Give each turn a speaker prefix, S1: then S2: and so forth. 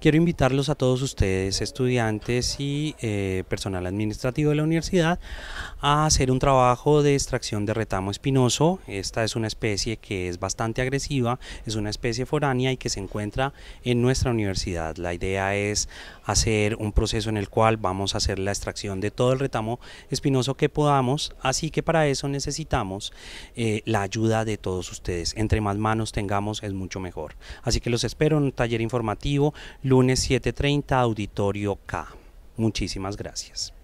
S1: Quiero invitarlos a todos ustedes, estudiantes y eh, personal administrativo de la universidad, a hacer un trabajo de extracción de retamo espinoso. Esta es una especie que es bastante agresiva, es una especie foránea y que se encuentra en nuestra universidad. La idea es hacer un proceso en el cual vamos a hacer la extracción de todo el retamo espinoso que podamos, así que para eso necesitamos eh, la ayuda de todos ustedes. Entre más manos tengamos es mucho mejor. Así que los espero en un taller informativo lunes 7.30, auditorio K. Muchísimas gracias.